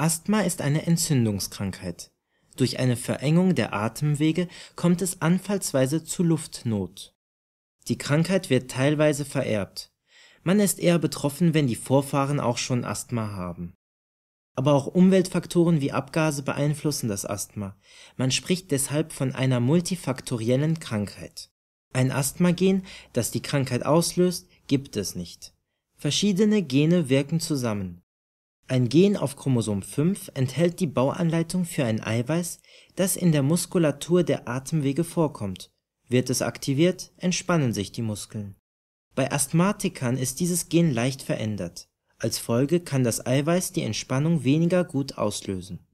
Asthma ist eine Entzündungskrankheit. Durch eine Verengung der Atemwege kommt es anfallsweise zu Luftnot. Die Krankheit wird teilweise vererbt. Man ist eher betroffen, wenn die Vorfahren auch schon Asthma haben. Aber auch Umweltfaktoren wie Abgase beeinflussen das Asthma. Man spricht deshalb von einer multifaktoriellen Krankheit. Ein Asthma-Gen, das die Krankheit auslöst, gibt es nicht. Verschiedene Gene wirken zusammen ein Gen auf Chromosom 5 enthält die Bauanleitung für ein Eiweiß, das in der Muskulatur der Atemwege vorkommt. Wird es aktiviert, entspannen sich die Muskeln. Bei Asthmatikern ist dieses Gen leicht verändert. Als Folge kann das Eiweiß die Entspannung weniger gut auslösen